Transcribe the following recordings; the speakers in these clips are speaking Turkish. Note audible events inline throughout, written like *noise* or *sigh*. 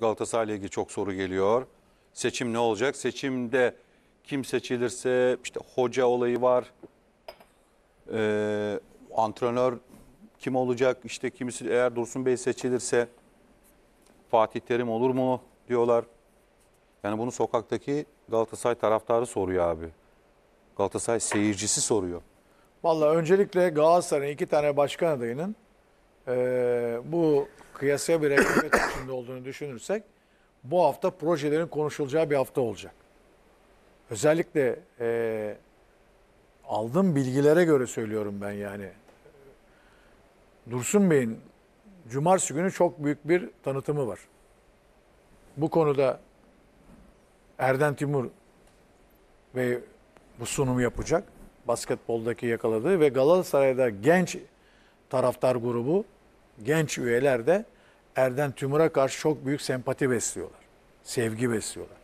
Galatasaray'la ilgili çok soru geliyor. Seçim ne olacak? Seçimde kim seçilirse işte hoca olayı var. Ee, antrenör kim olacak? İşte kimisi eğer Dursun Bey seçilirse Fatih Terim olur mu diyorlar. Yani bunu sokaktaki Galatasaray taraftarı soruyor abi. Galatasaray seyircisi soruyor. Vallahi öncelikle Galatasaray'ın iki tane başkan adayının e, bu kıyasaya bir rekabet *coughs* içinde olduğunu düşünürsek bu hafta projelerin konuşulacağı bir hafta olacak. Özellikle e, aldığım bilgilere göre söylüyorum ben yani. Dursun Bey'in cumartesi günü çok büyük bir tanıtımı var. Bu konuda Erden Timur ve bu sunumu yapacak. Basketboldaki yakaladığı ve Galatasaray'da genç taraftar grubu genç üyeler de Erden Tümur'a karşı çok büyük sempati besliyorlar. Sevgi besliyorlar.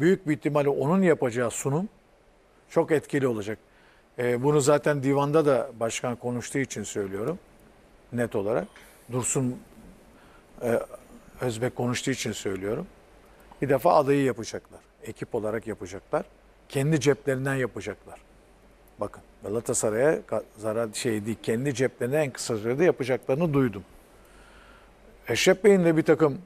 Büyük bir ihtimalle onun yapacağı sunum çok etkili olacak. E, bunu zaten divanda da başkan konuştuğu için söylüyorum net olarak. Dursun e, Özbek konuştuğu için söylüyorum. Bir defa adayı yapacaklar. Ekip olarak yapacaklar. Kendi ceplerinden yapacaklar. Bakın Galatasaray'a zarar şey değil, kendi ceplerine en kısa sürede yapacaklarını duydum. Eşref Bey'in de bir takım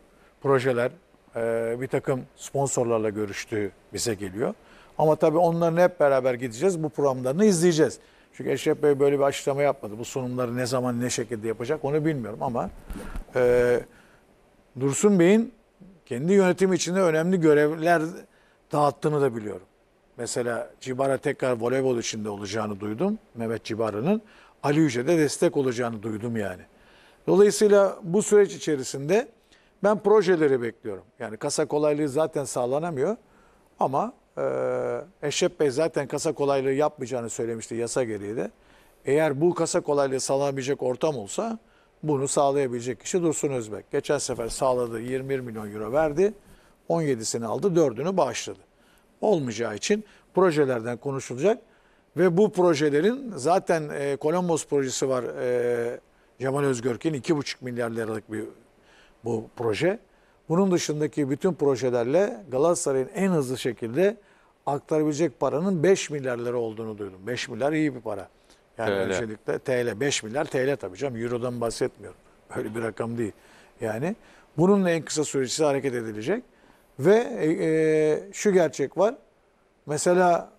projeler, e, bir takım sponsorlarla görüştüğü bize geliyor. Ama tabii onların hep beraber gideceğiz, bu programlarını izleyeceğiz. Çünkü Eşref Bey böyle bir açıklama yapmadı. Bu sunumları ne zaman, ne şekilde yapacak onu bilmiyorum ama e, Dursun Bey'in kendi yönetimi içinde önemli görevler dağıttığını da biliyorum. Mesela Cibara tekrar voleybol içinde olacağını duydum. Mehmet Cibara'nın. Ali Yüce'de destek olacağını duydum yani. Dolayısıyla bu süreç içerisinde ben projeleri bekliyorum. Yani kasa kolaylığı zaten sağlanamıyor. Ama e, Eşref Bey zaten kasa kolaylığı yapmayacağını söylemişti yasa gereği de. Eğer bu kasa kolaylığı sağlanabilecek ortam olsa bunu sağlayabilecek kişi Dursun Özbek. Geçen sefer sağladı 21 milyon euro verdi. 17'sini aldı 4'ünü bağışladı olmayacağı için projelerden konuşulacak. Ve bu projelerin zaten e, Columbus projesi var e, Cemal Özgörk'in 2,5 milyar liralık bir bu proje. Bunun dışındaki bütün projelerle Galatasaray'ın en hızlı şekilde aktarabilecek paranın 5 milyar lira olduğunu duydum. 5 milyar iyi bir para. Yani öncelikle TL 5 milyar TL tabii canım. Euro'dan bahsetmiyorum. Böyle bir rakam değil. Yani bununla en kısa süresi hareket edilecek. Ve e, e, şu gerçek var. Mesela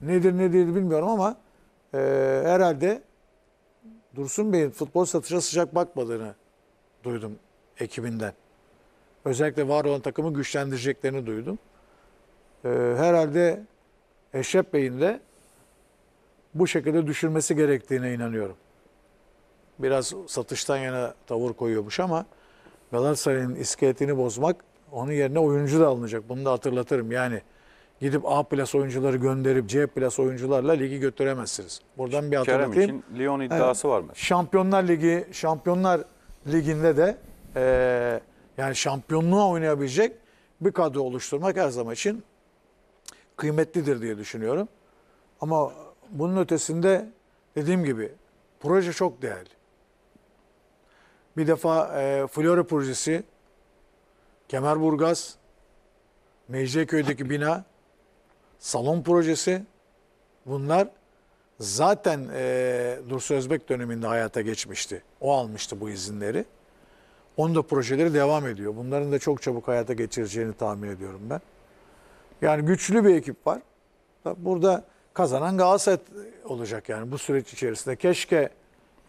nedir ne değil bilmiyorum ama e, herhalde Dursun Bey'in futbol satışa sıcak bakmadığını duydum ekibinden. Özellikle var olan takımı güçlendireceklerini duydum. E, herhalde Eşref Bey'in de bu şekilde düşürmesi gerektiğine inanıyorum. Biraz satıştan yana tavır koyuyormuş ama Galatasaray'ın iskeletini bozmak onun yerine oyuncu da alınacak. Bunu da hatırlatırım. Yani gidip A plus oyuncuları gönderip C plus oyuncularla ligi götüremezsiniz. Buradan bir hatırlatayım. Kerem için Lyon iddiası var mı? Şampiyonlar Ligi, Şampiyonlar Ligi'nde de e, yani şampiyonluğa oynayabilecek bir kadro oluşturmak her zaman için kıymetlidir diye düşünüyorum. Ama bunun ötesinde dediğim gibi proje çok değerli. Bir defa e, Flora projesi Kemerburgaz, Mecidiyeköy'deki bina, salon projesi bunlar zaten e, Dursun Özbek döneminde hayata geçmişti. O almıştı bu izinleri. Onun da projeleri devam ediyor. Bunların da çok çabuk hayata geçireceğini tahmin ediyorum ben. Yani güçlü bir ekip var. Burada kazanan Galatasaray olacak yani bu süreç içerisinde. Keşke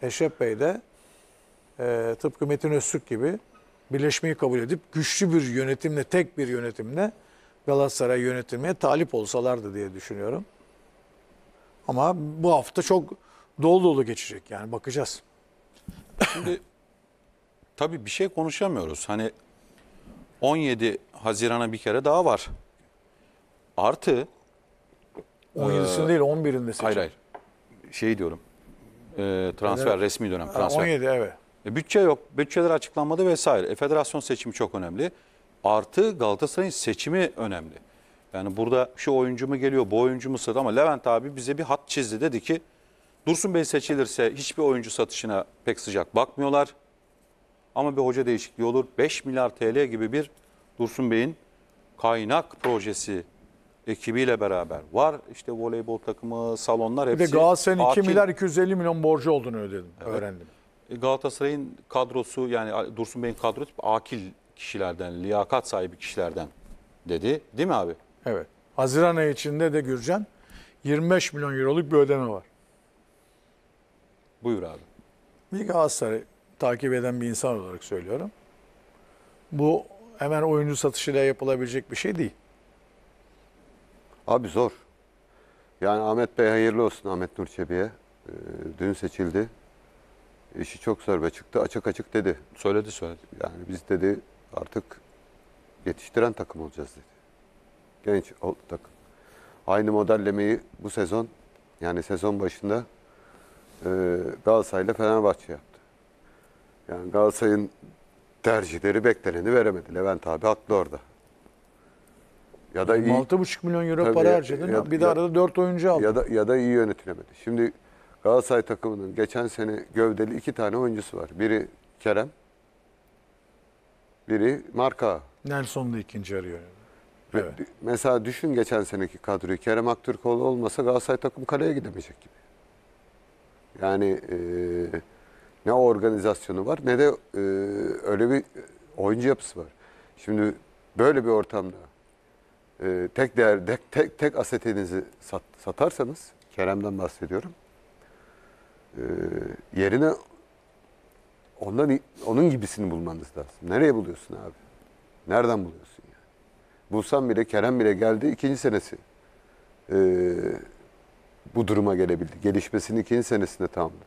Eşep Bey de e, tıpkı Metin Öztürk gibi birleşmeyi kabul edip güçlü bir yönetimle, tek bir yönetimle Galatasaray yönetilmeye talip olsalardı diye düşünüyorum. Ama bu hafta çok dolu dolu geçecek yani bakacağız. Şimdi *coughs* tabii bir şey konuşamıyoruz. Hani 17 Haziran'a bir kere daha var. Artı 17'sini ee, değil 11'inde seçim. Hayır hayır. Şey diyorum. E, transfer evet. resmi dönem transfer. 17 evet. E, bütçe yok, bütçeler açıklanmadı vesaire. E, federasyon seçimi çok önemli. Artı Galatasaray'ın seçimi önemli. Yani burada şu oyuncu mu geliyor, bu oyuncu mu satıyor ama Levent abi bize bir hat çizdi. Dedi ki Dursun Bey seçilirse hiçbir oyuncu satışına pek sıcak bakmıyorlar. Ama bir hoca değişikliği olur. 5 milyar TL gibi bir Dursun Bey'in kaynak projesi ekibiyle beraber var. İşte voleybol takımı, salonlar hepsi. Bir de Galatasaray'ın 2 milyar 250 milyon borcu olduğunu ödedim, evet. öğrendim. Galatasaray'ın kadrosu yani Dursun Bey'in kadrosu akil kişilerden, liyakat sahibi kişilerden dedi. Değil mi abi? Evet. Haziran ayı içinde de Gürcan 25 milyon euroluk bir ödeme var. Buyur abi. Bir Galatasaray takip eden bir insan olarak söylüyorum. Bu hemen oyuncu satışıyla yapılabilecek bir şey değil. Abi zor. Yani Ahmet Bey hayırlı olsun Ahmet Nurçebi'ye. Ee, dün seçildi işi çok zor çıktı. Açık açık dedi. Söyledi söyledi. Yani biz dedi artık yetiştiren takım olacağız dedi. Genç ol, takım. Aynı modellemeyi bu sezon yani sezon başında e, ile Fenerbahçe yaptı. Yani Galatasaray'ın tercihleri bekleneni veremedi. Levent abi haklı orada. Ya da iyi, 6,5 milyon euro tabii, para harcadın. Ya, bir de ya, arada 4 oyuncu aldı Ya da ya da iyi yönetilemedi. Şimdi Galatasaray takımının geçen sene gövdeli iki tane oyuncusu var. Biri Kerem, biri Marka. Nelson da ikinci arıyor. Evet. Mesela düşün geçen seneki kadroyu. Kerem Aktürkoğlu olmasa Galatasaray takım kaleye gidemeyecek gibi. Yani e, ne organizasyonu var ne de e, öyle bir oyuncu yapısı var. Şimdi böyle bir ortamda e, tek değer tek tek, tek asetinizi sat, satarsanız Kerem'den bahsediyorum. Ee, yerine ondan onun gibisini bulmanız lazım. Nereye buluyorsun abi? Nereden buluyorsun yani? Bulsam bile Kerem bile geldi ikinci senesi. Ee, bu duruma gelebildi. gelişmesini ikinci senesinde tamamladı.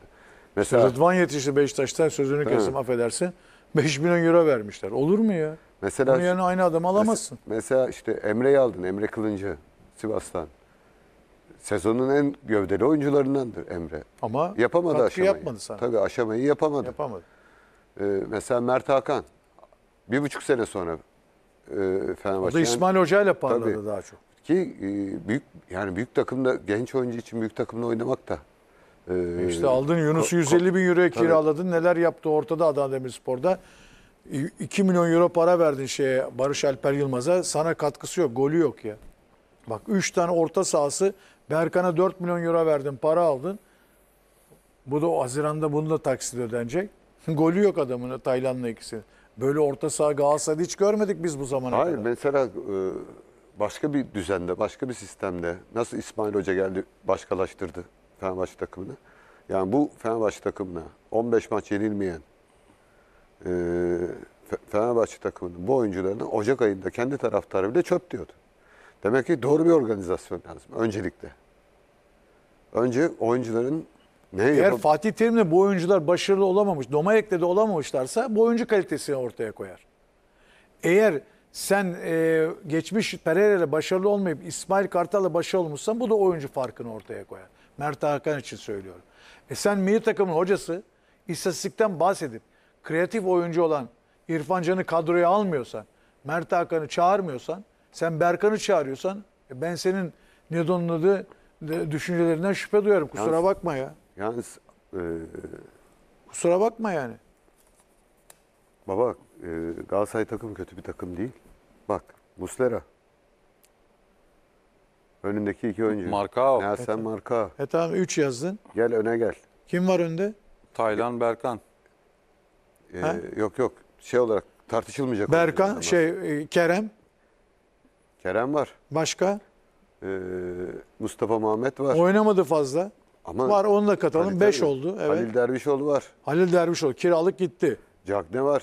Mesela Rıdvan yetişti Beşiktaş'ta sözünü kesim affedersin. 5 milyon euro vermişler. Olur mu ya? Mesela Onun yerine aynı adam alamazsın. Mesela, mesela işte Emre'yi aldın. Emre Kılıncı Sivas'tan. Sezonun en gövdeli oyuncularındandır Emre. Ama yapamadı aşamayı. yapmadı sana. Tabii aşamayı yapamadı. Yapamadı. Ee, mesela Mert Hakan bir buçuk sene sonra e, O da İsmail Hoca ile parladı tabii, daha çok. Ki e, büyük yani büyük takımda genç oyuncu için büyük takımda oynamak da e, e işte aldın Yunus'u 150 bin euroya kiraladın. Neler yaptı ortada Adana Demirspor'da. 2 milyon euro para verdin şeye Barış Alper Yılmaz'a. Sana katkısı yok, golü yok ya. Bak 3 tane orta sahası Berkan'a 4 milyon euro verdin, para aldın. Bu da o Haziran'da bunu da taksit ödenecek. *laughs* Golü yok adamın Tayland'la ikisi. Böyle orta saha Galatasaray'da hiç görmedik biz bu zamana Hayır, kadar. Hayır mesela e, başka bir düzende, başka bir sistemde nasıl İsmail Hoca geldi başkalaştırdı Fenerbahçe takımını. Yani bu Fenerbahçe takımına 15 maç yenilmeyen e, Fenerbahçe takımının bu oyuncularını Ocak ayında kendi taraftarı bile çöp diyordu. Demek ki doğru bir organizasyon lazım öncelikle. Önce oyuncuların ne Eğer yapıp... Fatih terimde bu oyuncular başarılı olamamış, Domayek'le de olamamışlarsa bu oyuncu kalitesini ortaya koyar. Eğer sen e, geçmiş Pereira'yla başarılı olmayıp İsmail Kartal'la başarılı olmuşsan bu da oyuncu farkını ortaya koyar. Mert Hakan için söylüyorum. E sen milli takımın hocası istatistikten bahsedip kreatif oyuncu olan İrfan Can'ı kadroya almıyorsan, Mert Hakan'ı çağırmıyorsan sen Berkan'ı çağırıyorsan e, ben senin ne onun e, düşüncelerinden şüphe duyarım. Kusura Yalnız- bakma ya. Yalnız e, Kusura bakma yani. baba e, Galatasaray takım kötü bir takım değil. Bak Muslera. Önündeki iki oyuncu. Marka, Nelson e, Marka. E tamam 3 yazdın. Gel öne gel. Kim var önde? Taylan Berkan. E, yok yok. Şey olarak tartışılmayacak. Berkan şey Kerem Kerem var. Başka? Ee, Mustafa Muhammed var. Oynamadı fazla. Ama var onu da katalım. 5 oldu. Evet. Halil Dervişoğlu var. Halil Dervişoğlu kiralık gitti. Cak ne var.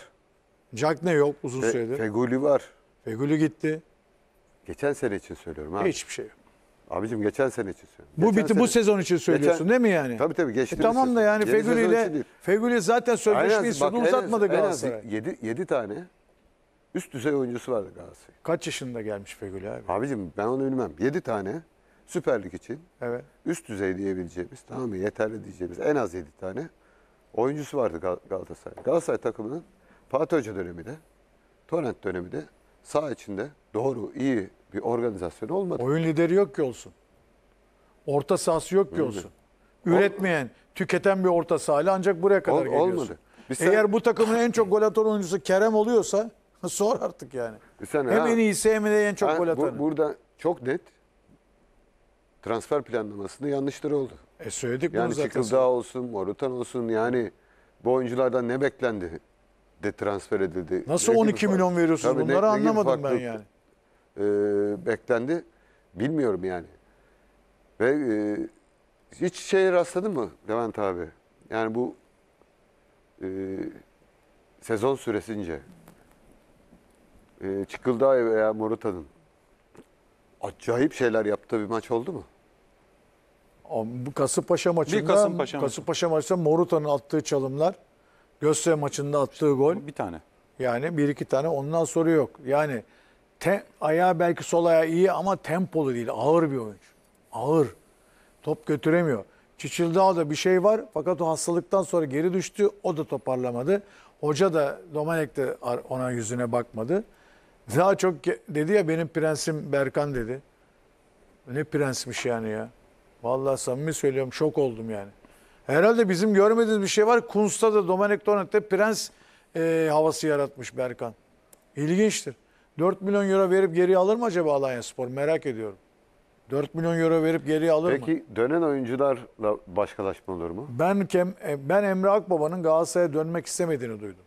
Cak ne yok uzun Fe, süredir. Feguli var. Feguli gitti. Geçen sene için söylüyorum abi. Hiçbir şey yok. Abicim geçen sene için söylüyorum. Bu geçen biti sene... bu sezon için söylüyorsun geçen... değil mi yani? Tabii tabii geçti. e, Tamam da yani Feguli ile Feguli zaten sözleşmeyi sonu uzatmadı Galatasaray. 7 7 tane Üst düzey oyuncusu vardı Galatasaray. Kaç yaşında gelmiş Fegül abi? Abicim ben onu bilmem. 7 tane süperlik için evet. üst düzey diyebileceğimiz, tamam mı? Yeterli diyeceğimiz en az 7 tane oyuncusu vardı Gal Galatasaray. Galatasaray takımının Fatih Hoca döneminde, Torrent döneminde sağ içinde doğru, iyi bir organizasyon olmadı. Oyun lideri yok ki olsun. Orta sahası yok ki olsun. Üretmeyen, tüketen bir orta sahayla ancak buraya kadar Ol, geliyorsun. Olmadı. Biz Eğer sen... bu takımın en çok gol atan oyuncusu Kerem oluyorsa *laughs* Sor artık yani. E sen, hem ha, en iyisi hem de en çok ha, gol atanı. Bu, burada çok net transfer planlamasında yanlışları oldu. E söyledik yani bunu zaten. Yani Çıkıldağ olsun, Morutan olsun yani bu oyunculardan ne beklendi de transfer edildi. Nasıl ne 12 milyon farklı? veriyorsunuz? Tabii Bunları ne, anlamadım ne ben yani. E, beklendi. Bilmiyorum yani. Ve e, hiç şey rastladın mı Levent abi? Yani bu e, sezon süresince e, Çıkıldağ veya Morata'nın acayip şeyler yaptığı bir maç oldu mu? Bu Kasımpaşa maçında, Bir Kasımpaşa Kasımpaşa maçında Morata'nın attığı çalımlar, Göztepe maçında attığı gol. Bir tane. Yani bir iki tane ondan sonra yok. Yani te, ayağı belki sol ayağı iyi ama tempolu değil. Ağır bir oyuncu. Ağır. Top götüremiyor. Çiçildağ'da bir şey var fakat o hastalıktan sonra geri düştü. O da toparlamadı. Hoca da Domenek de ona yüzüne bakmadı. Daha çok dedi ya benim prensim Berkan dedi. Ne prensmiş yani ya. Vallahi samimi söylüyorum şok oldum yani. Herhalde bizim görmediğimiz bir şey var. Kunst'ta da Dominic Torrent'te prens e, havası yaratmış Berkan. İlginçtir. 4 milyon euro verip geri alır mı acaba Alanya Spor? Merak ediyorum. 4 milyon euro verip geri alır Peki, mı? Peki dönen oyuncularla başkalaşma olur mu? Ben Kem, e, ben Emre Akbaba'nın Galatasaray'a dönmek istemediğini duydum.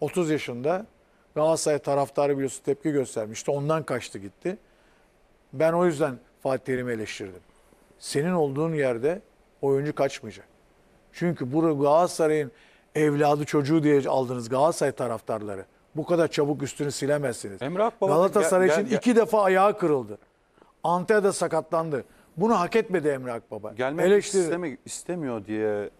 30 yaşında Galatasaray taraftarı biliyorsun tepki göstermişti. Ondan kaçtı gitti. Ben o yüzden Fatih Terim'i eleştirdim. Senin olduğun yerde oyuncu kaçmayacak. Çünkü bu Galatasaray'ın evladı çocuğu diye aldınız Galatasaray taraftarları. Bu kadar çabuk üstünü silemezsiniz. Emrah Baba, Galatasaray için iki defa ayağı kırıldı. Antalya'da sakatlandı. Bunu hak etmedi Emrah baba. Gelmek istemi, istemiyor diye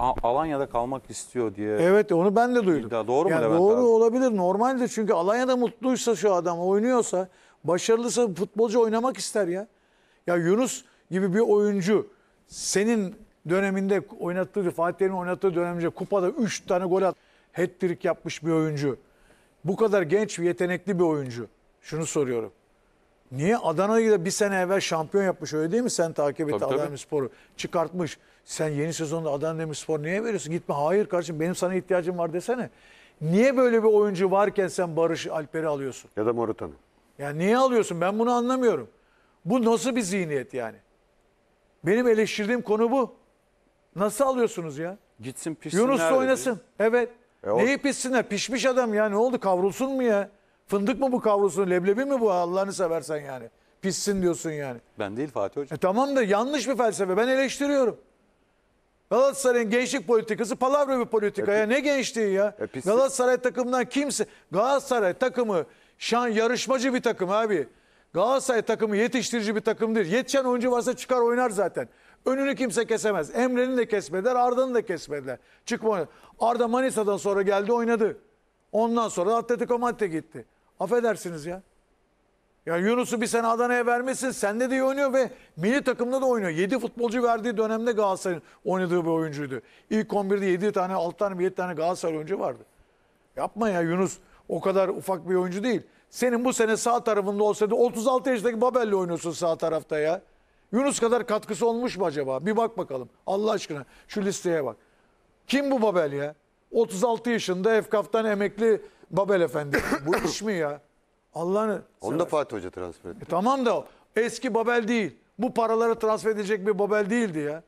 Alanya'da kalmak istiyor diye. Evet onu ben de duydum. İddia. Doğru mu yani Levent Doğru abi? olabilir normaldir çünkü Alanya'da mutluysa şu adam oynuyorsa başarılıysa futbolcu oynamak ister ya. Ya Yunus gibi bir oyuncu senin döneminde oynattığı Fatih'in oynattığı dönemde kupada 3 tane gol at hat-trick yapmış bir oyuncu. Bu kadar genç ve yetenekli bir oyuncu. Şunu soruyorum. Niye Adana'yı da bir sene evvel şampiyon yapmış öyle değil mi? Sen takip et Adana Spor'u. Çıkartmış. Sen yeni sezonda Adana Demirspor niye veriyorsun? Gitme hayır kardeşim benim sana ihtiyacım var desene. Niye böyle bir oyuncu varken sen Barış Alper'i alıyorsun? Ya da Morutan'ı. Ya niye alıyorsun? Ben bunu anlamıyorum. Bu nasıl bir zihniyet yani? Benim eleştirdiğim konu bu. Nasıl alıyorsunuz ya? Gitsin pişsinler. Yunus da oynasın. Dedi. Evet. E o... pişsinler? Pişmiş adam ya. Ne oldu? Kavrulsun mu ya? Fındık mı bu kavrulsun? Leblebi mi bu? Allah'ını seversen yani. Pissin diyorsun yani. Ben değil Fatih Hoca. E tamam da yanlış bir felsefe. Ben eleştiriyorum. Galatasaray'ın gençlik politikası palavra bir politika. ya ne gençliği ya? E, Galatasaray takımından kimse... Galatasaray takımı şan yarışmacı bir takım abi. Galatasaray takımı yetiştirici bir takımdır Yetişen oyuncu varsa çıkar oynar zaten. Önünü kimse kesemez. Emre'nin de kesmediler, Arda'nın da kesmediler. Çıkma Arda Manisa'dan sonra geldi oynadı. Ondan sonra Atletico Madrid'e gitti. Affedersiniz ya. Ya Yunus'u bir sene Adana'ya vermesin. Sende de iyi oynuyor ve milli takımda da oynuyor. 7 futbolcu verdiği dönemde Galatasaray'ın oynadığı bir oyuncuydu. İlk 11'de 7 tane, 6 tane, 7 tane Galatasaray oyuncu vardı. Yapma ya Yunus o kadar ufak bir oyuncu değil. Senin bu sene sağ tarafında olsaydı 36 yaşındaki Babel'le oynuyorsun sağ tarafta ya. Yunus kadar katkısı olmuş mu acaba? Bir bak bakalım. Allah aşkına şu listeye bak. Kim bu Babel ya? 36 yaşında Efkaf'tan emekli Babel Efendi. bu iş mi ya? Allah'ını Onu da seversen. Fatih Hoca transfer etti. E tamam da eski Babel değil. Bu paraları transfer edecek bir Babel değildi ya.